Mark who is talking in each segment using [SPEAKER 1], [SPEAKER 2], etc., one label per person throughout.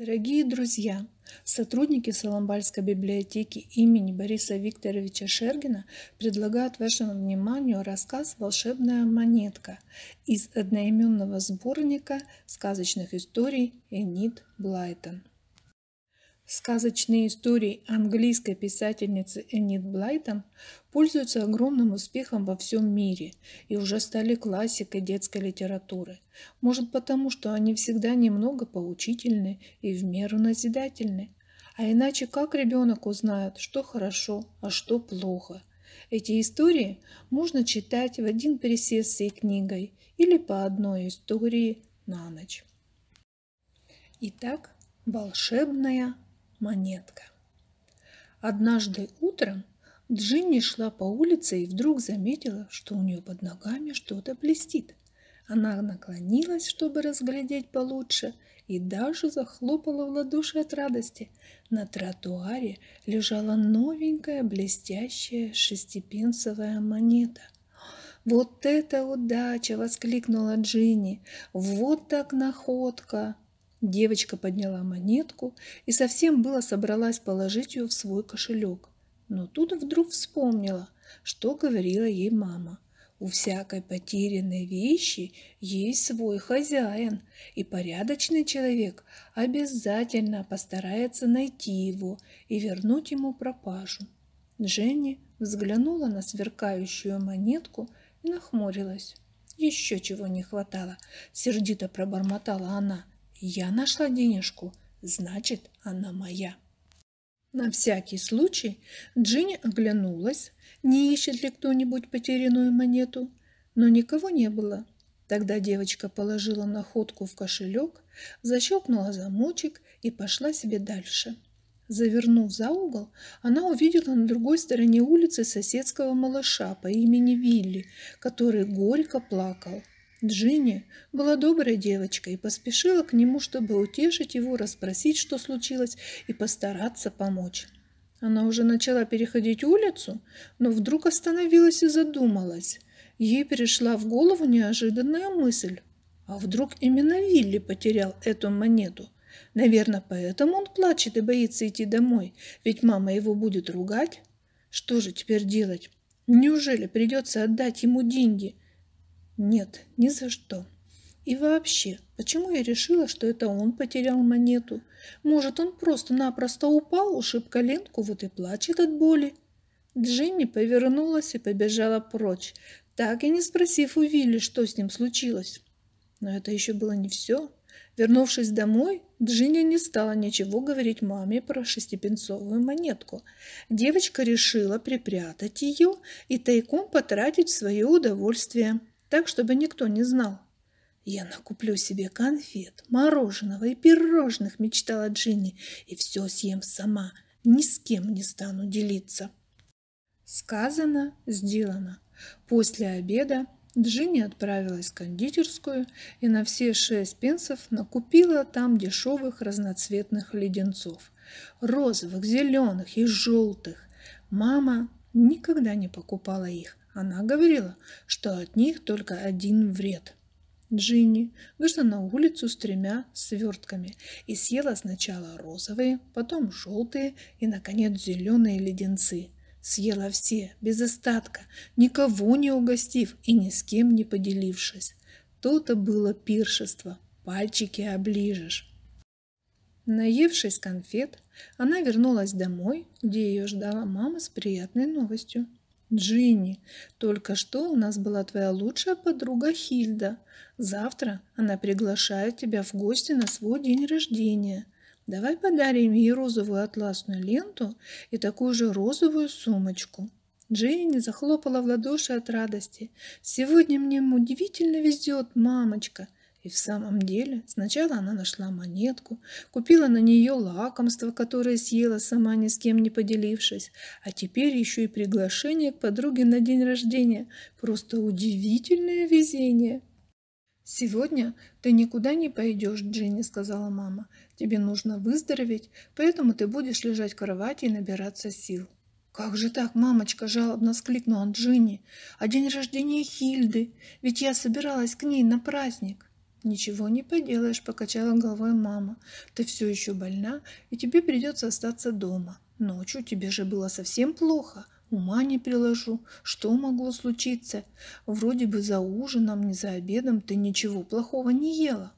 [SPEAKER 1] Дорогие друзья, сотрудники Соломбальской библиотеки имени Бориса Викторовича Шергина предлагают вашему вниманию рассказ «Волшебная монетка» из одноименного сборника сказочных историй Энит Блайтон. Сказочные истории английской писательницы Энит Блайтон пользуются огромным успехом во всем мире и уже стали классикой детской литературы. Может потому, что они всегда немного поучительны и в меру назидательны. А иначе как ребенок узнает, что хорошо, а что плохо? Эти истории можно читать в один пересест всей книгой или по одной истории на ночь. Итак, волшебная монетка. Однажды утром Джинни шла по улице и вдруг заметила, что у нее под ногами что-то блестит. Она наклонилась, чтобы разглядеть получше, и даже захлопала в ладоши от радости. На тротуаре лежала новенькая блестящая шестипенсовая монета. «Вот это удача!» — воскликнула Джинни. «Вот так находка!» Девочка подняла монетку и совсем было собралась положить ее в свой кошелек. Но тут вдруг вспомнила, что говорила ей мама. У всякой потерянной вещи есть свой хозяин, и порядочный человек обязательно постарается найти его и вернуть ему пропажу. Дженни взглянула на сверкающую монетку и нахмурилась. Еще чего не хватало, сердито пробормотала она – я нашла денежку, значит, она моя. На всякий случай Джинни оглянулась, не ищет ли кто-нибудь потерянную монету, но никого не было. Тогда девочка положила находку в кошелек, защелкнула замочек и пошла себе дальше. Завернув за угол, она увидела на другой стороне улицы соседского малыша по имени Вилли, который горько плакал. Джинни была доброй девочкой и поспешила к нему, чтобы утешить его, расспросить, что случилось, и постараться помочь. Она уже начала переходить улицу, но вдруг остановилась и задумалась. Ей пришла в голову неожиданная мысль. А вдруг именно Вилли потерял эту монету? Наверное, поэтому он плачет и боится идти домой, ведь мама его будет ругать. Что же теперь делать? Неужели придется отдать ему деньги – нет, ни за что. И вообще, почему я решила, что это он потерял монету? Может, он просто-напросто упал, ушиб коленку, вот и плачет от боли? Джинни повернулась и побежала прочь, так и не спросив у Вилли, что с ним случилось. Но это еще было не все. Вернувшись домой, Джинни не стала ничего говорить маме про шестипенсовую монетку. Девочка решила припрятать ее и тайком потратить свое удовольствие так, чтобы никто не знал. «Я накуплю себе конфет, мороженого и пирожных», — мечтала Джинни, — «и все съем сама, ни с кем не стану делиться». Сказано, сделано. После обеда Джинни отправилась в кондитерскую и на все шесть пенсов накупила там дешевых разноцветных леденцов. Розовых, зеленых и желтых. Мама никогда не покупала их, она говорила, что от них только один вред. Джинни вышла на улицу с тремя свертками и съела сначала розовые, потом желтые и, наконец, зеленые леденцы. Съела все, без остатка, никого не угостив и ни с кем не поделившись. То-то было пиршество, пальчики оближешь. Наевшись конфет, она вернулась домой, где ее ждала мама с приятной новостью. Джинни, только что у нас была твоя лучшая подруга Хильда. Завтра она приглашает тебя в гости на свой день рождения. Давай подарим ей розовую атласную ленту и такую же розовую сумочку. Джинни захлопала в ладоши от радости. «Сегодня мне удивительно везет, мамочка. И в самом деле, сначала она нашла монетку, купила на нее лакомство, которое съела сама ни с кем не поделившись, а теперь еще и приглашение к подруге на день рождения. Просто удивительное везение. «Сегодня ты никуда не пойдешь, Джинни», — сказала мама. «Тебе нужно выздороветь, поэтому ты будешь лежать в кровати и набираться сил». «Как же так, мамочка?» – жалобно скликнула Джинни. «А день рождения Хильды? Ведь я собиралась к ней на праздник!» «Ничего не поделаешь», — покачала головой мама. «Ты все еще больна, и тебе придется остаться дома. Ночью тебе же было совсем плохо. Ума не приложу. Что могло случиться? Вроде бы за ужином, не за обедом ты ничего плохого не ела».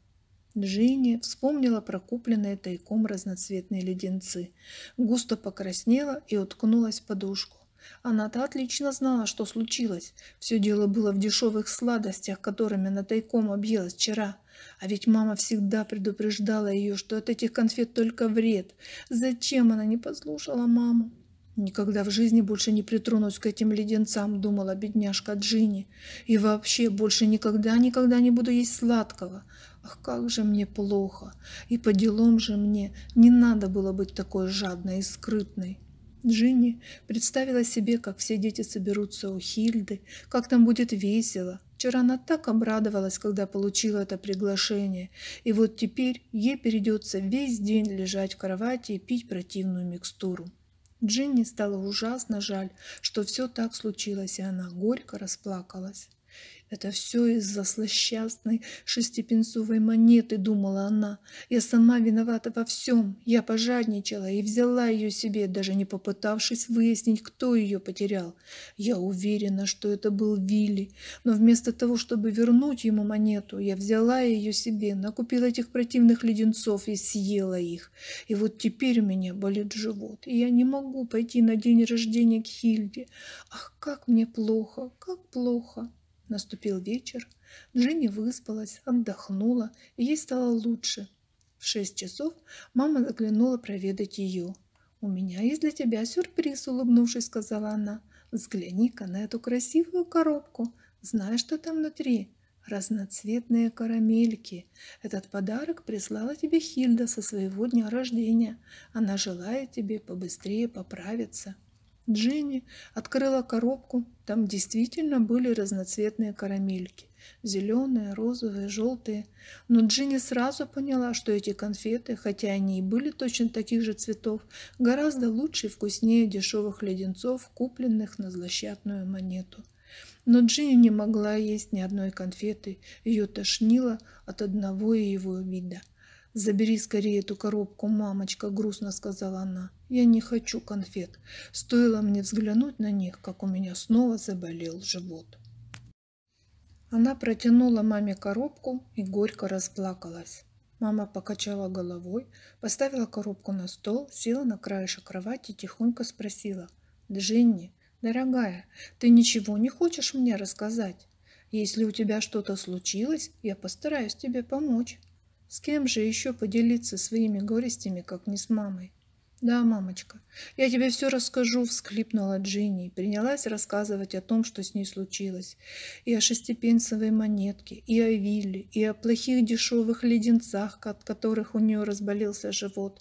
[SPEAKER 1] Джинни вспомнила про купленные тайком разноцветные леденцы, густо покраснела и уткнулась в подушку. Она-то отлично знала, что случилось. Все дело было в дешевых сладостях, которыми она тайком объелась вчера. А ведь мама всегда предупреждала ее, что от этих конфет только вред. Зачем она не послушала маму? Никогда в жизни больше не притронусь к этим леденцам, думала бедняжка Джинни. И вообще больше никогда-никогда не буду есть сладкого. Ах, как же мне плохо. И по делам же мне не надо было быть такой жадной и скрытной. Джинни представила себе, как все дети соберутся у Хильды, как там будет весело. Вчера она так обрадовалась, когда получила это приглашение, и вот теперь ей придется весь день лежать в кровати и пить противную микстуру. Джинни стало ужасно жаль, что все так случилось, и она горько расплакалась. «Это все из-за слащастной шестипенсовой монеты», — думала она. «Я сама виновата во всем. Я пожадничала и взяла ее себе, даже не попытавшись выяснить, кто ее потерял. Я уверена, что это был Вилли. Но вместо того, чтобы вернуть ему монету, я взяла ее себе, накупила этих противных леденцов и съела их. И вот теперь у меня болит живот, и я не могу пойти на день рождения к Хильде. Ах, как мне плохо, как плохо!» Наступил вечер. Джинни выспалась, отдохнула, и ей стало лучше. В шесть часов мама заглянула проведать ее. «У меня есть для тебя сюрприз», — улыбнувшись, сказала она. «Взгляни-ка на эту красивую коробку. Знаешь, что там внутри?» разноцветные карамельки. Этот подарок прислала тебе Хильда со своего дня рождения. Она желает тебе побыстрее поправиться. Джинни открыла коробку. Там действительно были разноцветные карамельки. Зеленые, розовые, желтые. Но Джинни сразу поняла, что эти конфеты, хотя они и были точно таких же цветов, гораздо лучше и вкуснее дешевых леденцов, купленных на злосчастную монету. Но Джинни не могла есть ни одной конфеты. Ее тошнило от одного его вида. «Забери скорее эту коробку, мамочка», — грустно сказала она. «Я не хочу конфет. Стоило мне взглянуть на них, как у меня снова заболел живот». Она протянула маме коробку и горько расплакалась. Мама покачала головой, поставила коробку на стол, села на краешек кровати и тихонько спросила. «Дженни, дорогая, ты ничего не хочешь мне рассказать? Если у тебя что-то случилось, я постараюсь тебе помочь». С кем же еще поделиться своими горестями, как не с мамой? «Да, мамочка, я тебе все расскажу», — всклипнула Джинни и принялась рассказывать о том, что с ней случилось. И о шестипенсовой монетке, и о вилле, и о плохих дешевых леденцах, от которых у нее разболелся живот.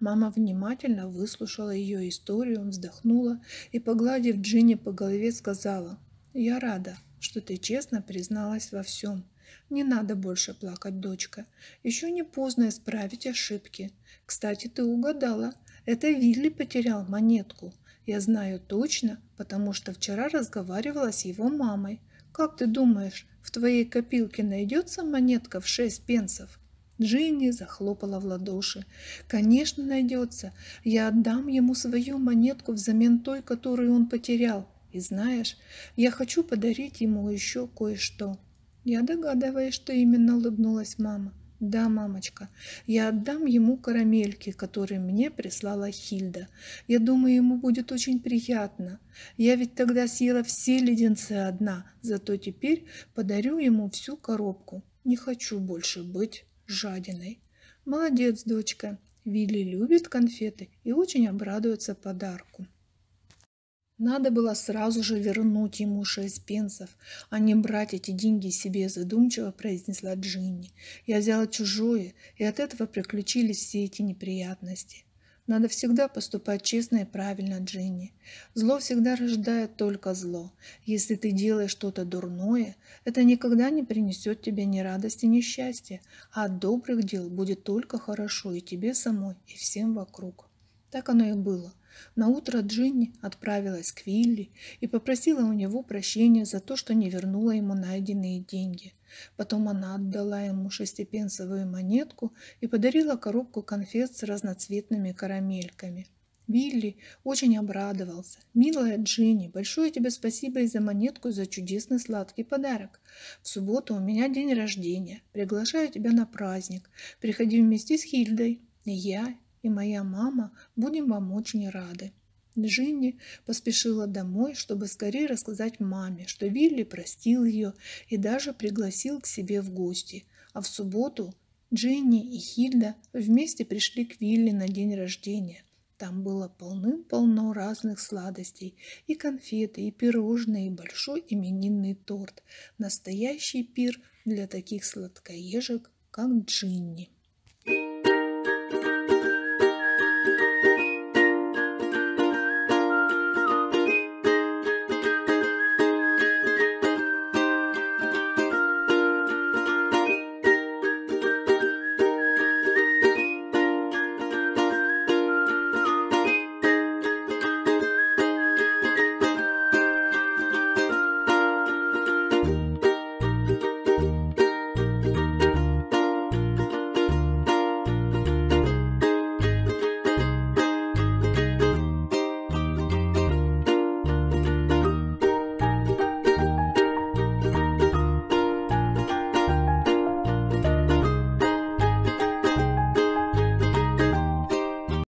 [SPEAKER 1] Мама внимательно выслушала ее историю, вздохнула и, погладив Джинни по голове, сказала, «Я рада, что ты честно призналась во всем. Не надо больше плакать, дочка. Еще не поздно исправить ошибки. Кстати, ты угадала. Это Вилли потерял монетку. Я знаю точно, потому что вчера разговаривала с его мамой. Как ты думаешь, в твоей копилке найдется монетка в шесть пенсов? Джинни захлопала в ладоши. «Конечно, найдется. Я отдам ему свою монетку взамен той, которую он потерял. И знаешь, я хочу подарить ему еще кое-что. Я догадываюсь, что именно улыбнулась мама. Да, мамочка, я отдам ему карамельки, которые мне прислала Хильда. Я думаю, ему будет очень приятно. Я ведь тогда съела все леденцы одна, зато теперь подарю ему всю коробку. Не хочу больше быть жадиной. Молодец, дочка. Вилли любит конфеты и очень обрадуется подарку. Надо было сразу же вернуть ему шесть пенсов, а не брать эти деньги себе, задумчиво произнесла Джинни. Я взяла чужое, и от этого приключились все эти неприятности. Надо всегда поступать честно и правильно, Джинни. Зло всегда рождает только зло. Если ты делаешь что-то дурное, это никогда не принесет тебе ни радости, ни счастья, а от добрых дел будет только хорошо и тебе самой, и всем вокруг. Так оно и было – на утро Джинни отправилась к Вилли и попросила у него прощения за то, что не вернула ему найденные деньги. Потом она отдала ему шестипенсовую монетку и подарила коробку конфет с разноцветными карамельками. Вилли очень обрадовался. «Милая Джинни, большое тебе спасибо и за монетку, и за чудесный сладкий подарок. В субботу у меня день рождения. Приглашаю тебя на праздник. Приходи вместе с Хильдой. Я, и моя мама будем вам очень рады». Джинни поспешила домой, чтобы скорее рассказать маме, что Вилли простил ее и даже пригласил к себе в гости. А в субботу Джинни и Хильда вместе пришли к Вилли на день рождения. Там было полным-полно разных сладостей, и конфеты, и пирожные, и большой именинный торт. Настоящий пир для таких сладкоежек, как Джинни.